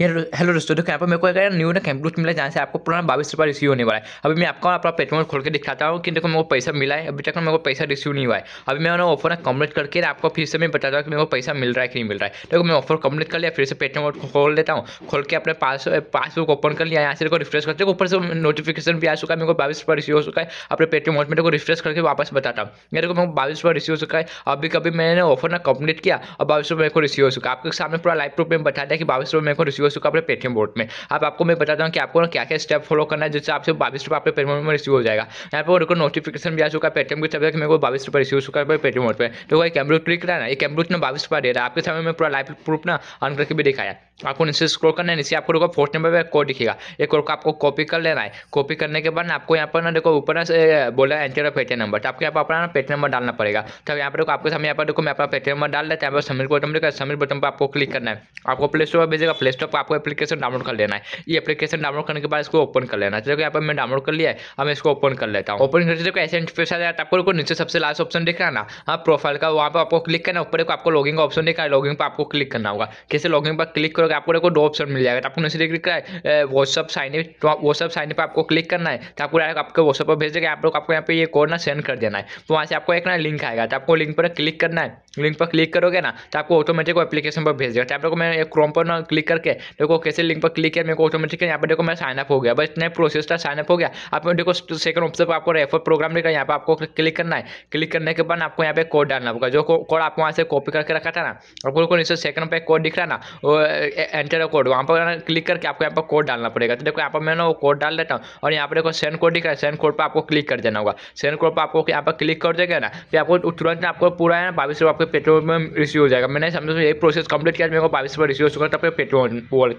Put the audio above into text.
hello दोस्तों देखो यहाँ पर मेरे को एक न्यू ना कैंपलूट मिला जहाँ से आपको पुराना बाईस रुपये रिसीव होने वाला है अभी मैं आपको अपना पेटीएम खोल के दिखाता हूँ कि देखो मेरे को पैसा मिला है अभी तक मेरे को पैसा रिसीव नहीं हुआ है अभी मैं ना कम्प्लीट करके आपको फिर से मैं बताता हूँ कि मेरे को पैसा मिल रहा है कि नहीं मिल रहा है देखो मैं ऑफर कम्प्लीट कर लिया फिर से पेटम खोल देता हूँ खोल के अपने पास पासबुक ओपन कर लिया यहाँ से देखो रिफ्रेश करते ऊपर से नोटिफिकेशन भी आ चुका है मेरे को बाईस रुपये रिसीव हो चुका है अपने पेटम में देखो रिफ्रेश करके वापस बताता हूँ मेरे को मेरे को बाईस रुपये रिसीव हो चुका है अभी कभी मैंने ऑफर ना कम्प्लीट किया और बाईस रुपये मेरे को रिसीव हो चुका है आपके सामने पूरा लाइव प्रूफ में बता दिया कि बाईस रुपये मेरे को रिसीव रिसीव हो चुका अपने पेटीएम बोर्ड में अब आपको मैं बताता हूँ कि आपको क्या क्या स्टेप फॉलो करना है जिससे आपसे बाईस रुपये आपके पेटीएम में रिसीव हो जाएगा यहाँ पर उनको नोटिफिकेशन भी आ चुका है पेटीएम की तरफ से मेरे को बाईस रुपये रिसीव हो चुका है पेटीएम बोर्ड पर तो वही कैमरू क्लिक करा ना ये कैमरू ने बाईस रुपये दे रहा है आपके सामने मैं पूरा लाइव प्रूफ ना अन करके भी दिखाया तो आपको नीचे स्क्रॉल करना है नीचे आपको देखो फोर्थ नंबर पे कोड दिखेगा एक कोड को आपको कॉपी कर लेना है कॉपी करने के बाद आपको यहाँ पर ना देखो ऊपर ना बोला है एंटर पेटी नंबर तो आपको यहाँ पर अपना पेटी नंबर डालना पड़ेगा तो यहाँ पर देखो आपके सामने यहाँ पर देखो मैं अपना पेटी नंबर डाल देता है समीर बटन देखा समीर बटन पर आपको क्लिक करना है आपको प्ले स्टोर पर भेजेगा प्ले स्टोर पर आपको एप्लीकेशन डाउनलोड कर लेना है ये एप्लीकेशन डाउनलोड करने के बाद इसको ओपन कर लेना है यहाँ पर मैं डाउनलोड कर लिया है अब इसको ओपन कर लेता हूँ ओपन करते देखो ऐसे इंटरफेस आ जाता है नीचे सबसे लास्ट ऑप्शन दिख रहा ना हाँ प्रोफाइल का वहाँ पर आपको क्लिक करना ऊपर आपको लॉगिंग का ऑप्शन दिखा है लॉगिंग पर आपको क्लिक करना होगा कैसे लॉगिंग पर क्लिक करोगे आपको देखो दो ऑप्शन मिल जाएगा तो आपको नीचे क्लिक है WhatsApp sign in WhatsApp sign in पर आपको क्लिक करना है तो आपको डायरेक्ट आपको व्हाट्सअप पर भेज देगा आप लोग आपको यहाँ पे ये कोड ना सेंड कर देना है तो वहाँ से आपको एक ना लिंक आएगा तो आपको लिंक पर क्लिक करना है लिंक पर क्लिक करोगे ना तो आपको ऑटोमेटिक एप्लीकेशन पर भेज देगा तो आप लोग मैं क्रोम पर ना क्लिक करके देखो कैसे लिंक पर क्लिक किया मेरे को ऑटोमेटिक यहाँ पर देखो मैं साइनअप हो गया बस इतना प्रोसेस था साइनअप हो गया आप देखो सेकंड ऑप्शन पर आपको रेफर प्रोग्राम लिखा यहाँ पर आपको क्लिक करना है क्लिक करने के बाद आपको यहाँ पे कोड डालना होगा जो कोड आपको वहाँ से कॉपी करके रखा था ना आपको नीचे सेकंड पर कोड दिख रहा ना एंटर कोड वहाँ पर क्लिक करके आपको यहाँ पर कोड डालना पड़ेगा तो देखो यहाँ पर मैं ना वो कोड डाल देता हूँ और यहाँ पर देखो सेंड कोड दिख रहा है सेंड कोड पर आपको क्लिक कर देना होगा सेंड कोड पर आपको यहाँ पर क्लिक कर देगा ना फिर आपको तुरंत आपको पूरा है ना बाईस रुपये आपके पेट्रोल में रिसीव हो जाएगा मैंने समझा ये प्रोसेस कंप्लीट किया मेरे को बाईस रुपये रिसीव हो चुका तब पेट्रोल